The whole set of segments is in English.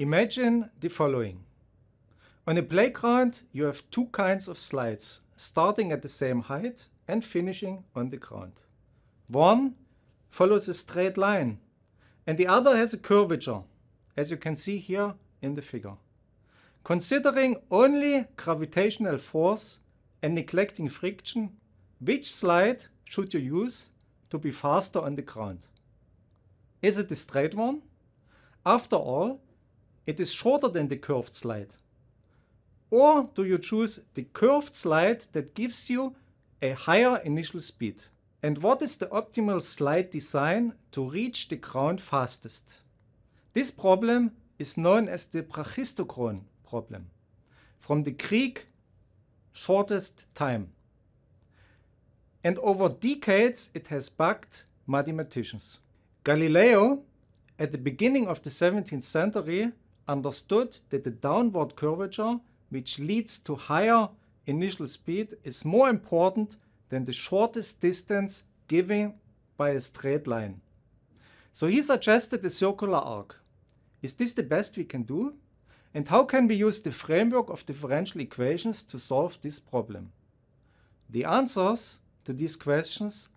Imagine the following. On a playground, you have two kinds of slides, starting at the same height and finishing on the ground. One follows a straight line, and the other has a curvature, as you can see here in the figure. Considering only gravitational force and neglecting friction, which slide should you use to be faster on the ground? Is it the straight one? After all, it is shorter than the curved slide? Or do you choose the curved slide that gives you a higher initial speed? And what is the optimal slide design to reach the ground fastest? This problem is known as the brachistocron problem, from the Greek shortest time. And over decades it has bugged mathematicians. Galileo, at the beginning of the 17th century, understood that the downward curvature, which leads to higher initial speed, is more important than the shortest distance given by a straight line. So he suggested a circular arc. Is this the best we can do? And how can we use the framework of differential equations to solve this problem? The answers to these questions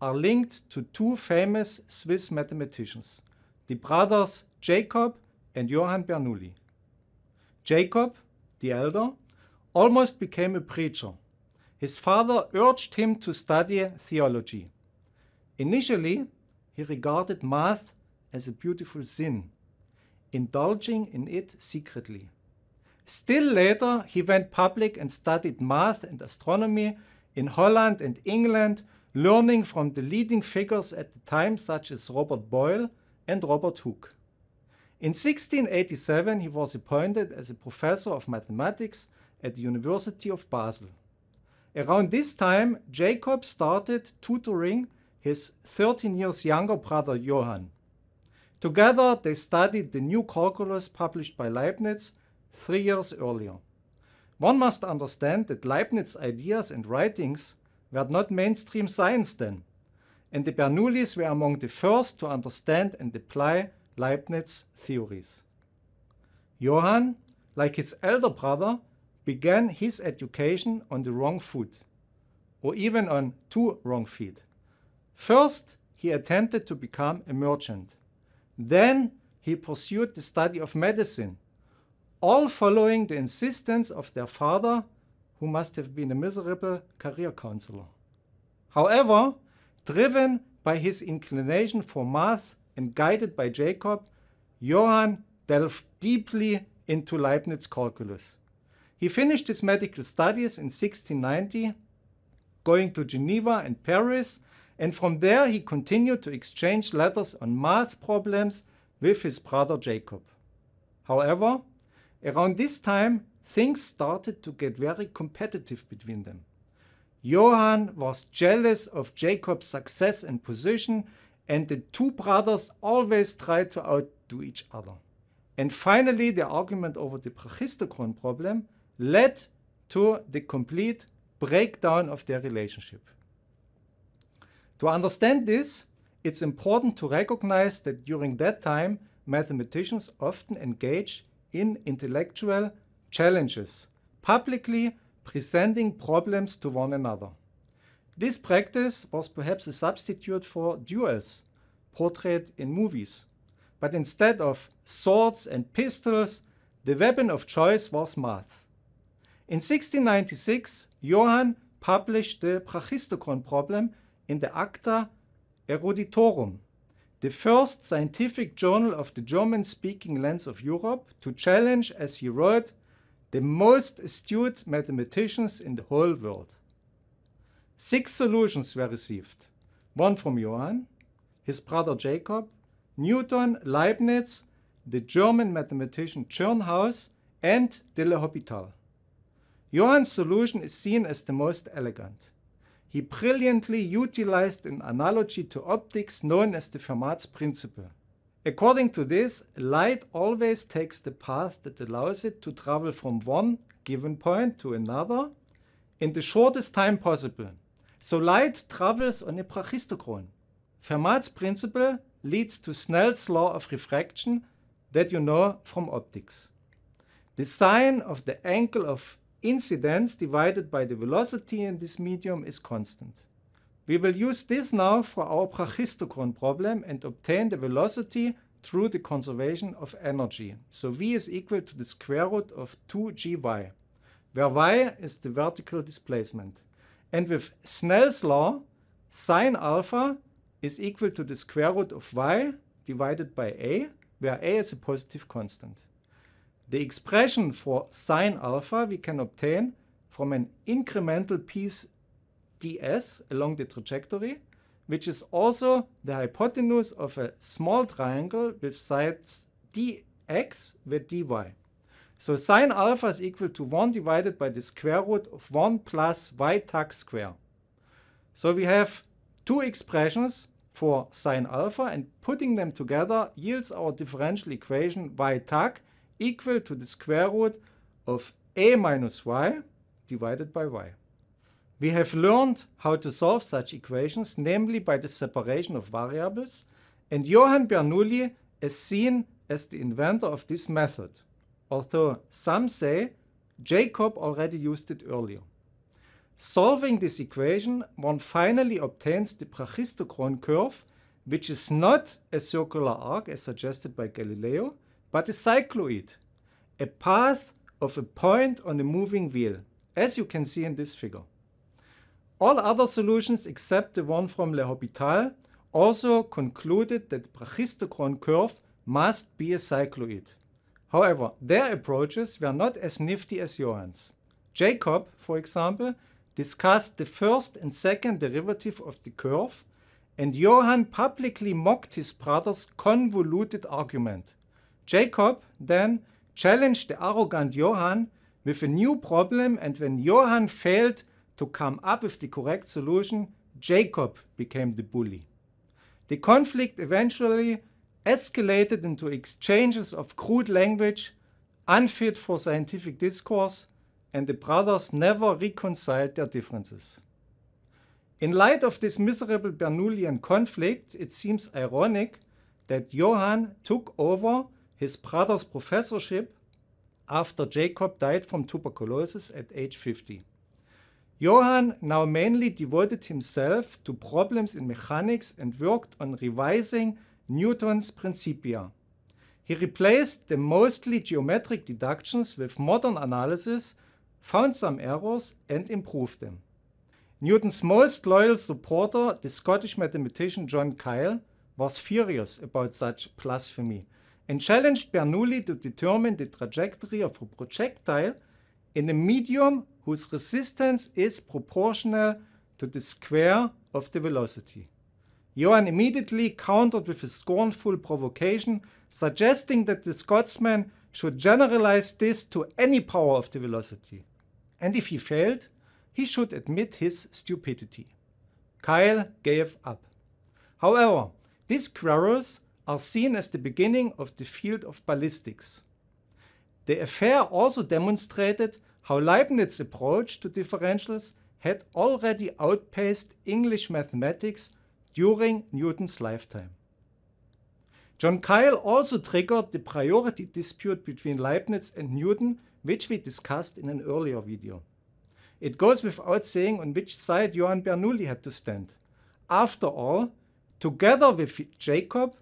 are linked to two famous Swiss mathematicians, the brothers Jacob and Johann Bernoulli. Jacob, the elder, almost became a preacher. His father urged him to study theology. Initially, he regarded math as a beautiful sin, indulging in it secretly. Still later, he went public and studied math and astronomy in Holland and England, learning from the leading figures at the time, such as Robert Boyle and Robert Hooke. In 1687, he was appointed as a professor of mathematics at the University of Basel. Around this time, Jacob started tutoring his 13 years younger brother Johann. Together, they studied the new calculus published by Leibniz three years earlier. One must understand that Leibniz's ideas and writings were not mainstream science then, and the Bernoullis were among the first to understand and apply Leibniz theories. Johann, like his elder brother, began his education on the wrong foot, or even on two wrong feet. First, he attempted to become a merchant. Then he pursued the study of medicine, all following the insistence of their father, who must have been a miserable career counselor. However, driven by his inclination for math and guided by Jacob, Johann delved deeply into Leibniz calculus. He finished his medical studies in 1690, going to Geneva and Paris, and from there he continued to exchange letters on math problems with his brother Jacob. However, around this time, things started to get very competitive between them. Johann was jealous of Jacob's success and position and the two brothers always try to outdo each other. And finally, the argument over the Brachistokron problem led to the complete breakdown of their relationship. To understand this, it's important to recognize that during that time, mathematicians often engaged in intellectual challenges, publicly presenting problems to one another. This practice was perhaps a substitute for duels, portrayed in movies. But instead of swords and pistols, the weapon of choice was math. In 1696, Johann published the Brachistokon problem in the Acta Eruditorum, the first scientific journal of the German-speaking lands of Europe to challenge, as he wrote, the most astute mathematicians in the whole world. Six solutions were received. One from Johann, his brother Jacob, Newton, Leibniz, the German mathematician Chernhaus, and de l'Hopital. Johann's solution is seen as the most elegant. He brilliantly utilized an analogy to optics known as the Fermat's principle. According to this, light always takes the path that allows it to travel from one given point to another in the shortest time possible. So light travels on a brachistochrone. Fermat's principle leads to Snell's law of refraction that you know from optics. The sine of the angle of incidence divided by the velocity in this medium is constant. We will use this now for our brachistochrone problem and obtain the velocity through the conservation of energy. So V is equal to the square root of 2gy, where y is the vertical displacement. And with Snell's law, sine alpha is equal to the square root of y divided by a, where a is a positive constant. The expression for sine alpha we can obtain from an incremental piece ds along the trajectory, which is also the hypotenuse of a small triangle with sides dx with dy. So sine alpha is equal to 1 divided by the square root of 1 plus y tag square. So we have two expressions for sine alpha and putting them together yields our differential equation y tag equal to the square root of a minus y divided by y. We have learned how to solve such equations, namely by the separation of variables, and Johann Bernoulli is seen as the inventor of this method although some say Jacob already used it earlier. Solving this equation, one finally obtains the Brachistochrone curve, which is not a circular arc as suggested by Galileo, but a cycloid, a path of a point on a moving wheel, as you can see in this figure. All other solutions except the one from Hopital also concluded that the Brachistochrone curve must be a cycloid. However, their approaches were not as nifty as Johann's. Jacob, for example, discussed the first and second derivative of the curve, and Johann publicly mocked his brother's convoluted argument. Jacob then challenged the arrogant Johann with a new problem, and when Johann failed to come up with the correct solution, Jacob became the bully. The conflict eventually escalated into exchanges of crude language unfit for scientific discourse, and the brothers never reconciled their differences. In light of this miserable Bernoullian conflict, it seems ironic that Johann took over his brother's professorship after Jacob died from tuberculosis at age 50. Johann now mainly devoted himself to problems in mechanics and worked on revising Newton's Principia. He replaced the mostly geometric deductions with modern analysis, found some errors, and improved them. Newton's most loyal supporter, the Scottish mathematician John Kyle, was furious about such blasphemy and challenged Bernoulli to determine the trajectory of a projectile in a medium whose resistance is proportional to the square of the velocity. Johann immediately countered with a scornful provocation, suggesting that the Scotsman should generalize this to any power of the velocity. And if he failed, he should admit his stupidity. Kyle gave up. However, these quarrels are seen as the beginning of the field of ballistics. The affair also demonstrated how Leibniz's approach to differentials had already outpaced English mathematics during Newton's lifetime. John Kyle also triggered the priority dispute between Leibniz and Newton, which we discussed in an earlier video. It goes without saying on which side Johann Bernoulli had to stand. After all, together with Jacob,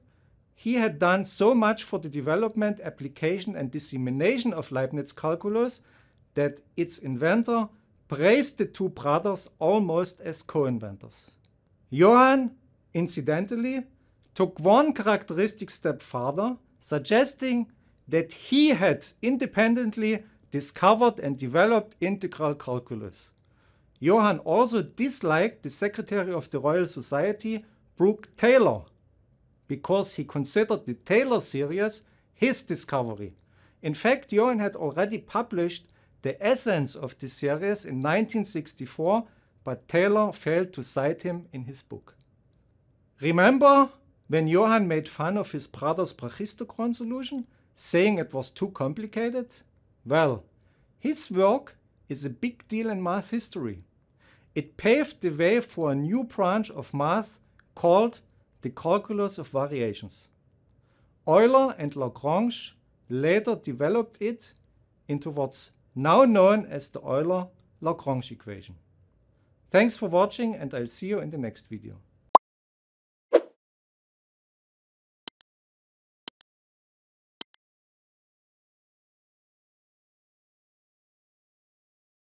he had done so much for the development, application, and dissemination of Leibniz calculus that its inventor praised the two brothers almost as co inventors. Johann incidentally, took one characteristic step further, suggesting that he had independently discovered and developed integral calculus. Johann also disliked the secretary of the Royal Society, Brooke Taylor, because he considered the Taylor series his discovery. In fact, Johann had already published the essence of the series in 1964, but Taylor failed to cite him in his book. Remember when Johann made fun of his brother's brachistochrone solution, saying it was too complicated? Well, his work is a big deal in math history. It paved the way for a new branch of math called the calculus of variations. Euler and Lagrange later developed it into what's now known as the Euler-Lagrange equation. Thanks for watching and I'll see you in the next video.